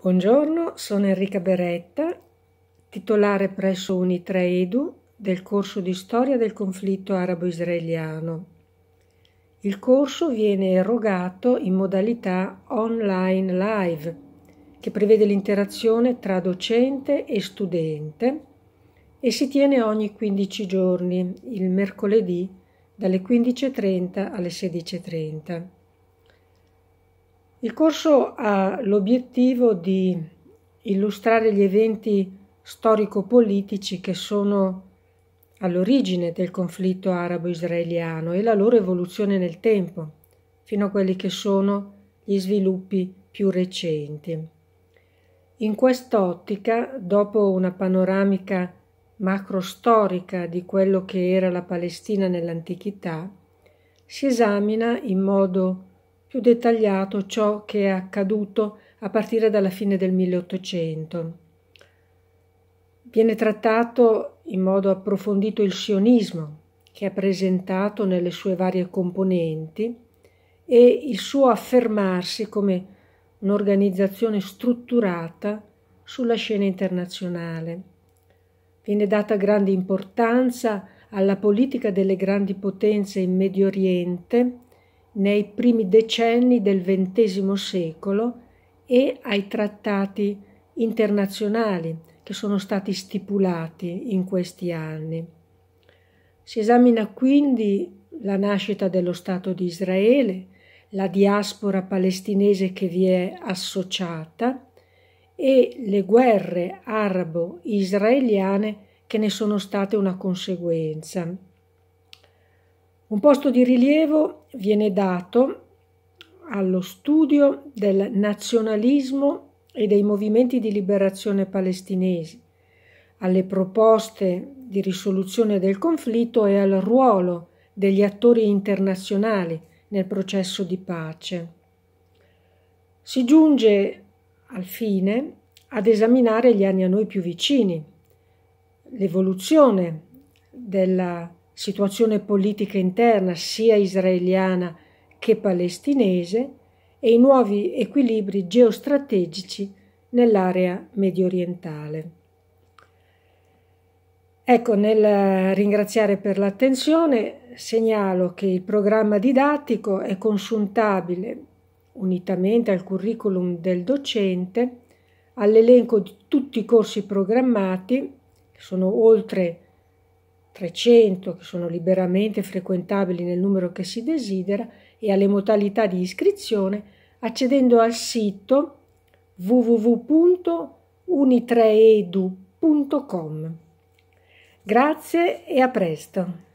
Buongiorno, sono Enrica Beretta, titolare presso Unitra Edu del corso di storia del conflitto arabo-israeliano. Il corso viene erogato in modalità online live, che prevede l'interazione tra docente e studente e si tiene ogni 15 giorni, il mercoledì dalle 15.30 alle 16.30. Il corso ha l'obiettivo di illustrare gli eventi storico-politici che sono all'origine del conflitto arabo-israeliano e la loro evoluzione nel tempo, fino a quelli che sono gli sviluppi più recenti. In quest'ottica, dopo una panoramica macrostorica di quello che era la Palestina nell'antichità, si esamina in modo più dettagliato ciò che è accaduto a partire dalla fine del 1800. Viene trattato in modo approfondito il sionismo, che è presentato nelle sue varie componenti, e il suo affermarsi come un'organizzazione strutturata sulla scena internazionale. Viene data grande importanza alla politica delle grandi potenze in Medio Oriente, nei primi decenni del XX secolo e ai trattati internazionali che sono stati stipulati in questi anni. Si esamina quindi la nascita dello Stato di Israele, la diaspora palestinese che vi è associata e le guerre arabo-israeliane che ne sono state una conseguenza. Un posto di rilievo viene dato allo studio del nazionalismo e dei movimenti di liberazione palestinesi, alle proposte di risoluzione del conflitto e al ruolo degli attori internazionali nel processo di pace. Si giunge al fine ad esaminare gli anni a noi più vicini, l'evoluzione della situazione politica interna sia israeliana che palestinese e i nuovi equilibri geostrategici nell'area mediorientale. Ecco, nel ringraziare per l'attenzione segnalo che il programma didattico è consultabile unitamente al curriculum del docente all'elenco di tutti i corsi programmati, sono oltre 300 che sono liberamente frequentabili nel numero che si desidera e alle modalità di iscrizione accedendo al sito www.unitreedu.com. Grazie e a presto!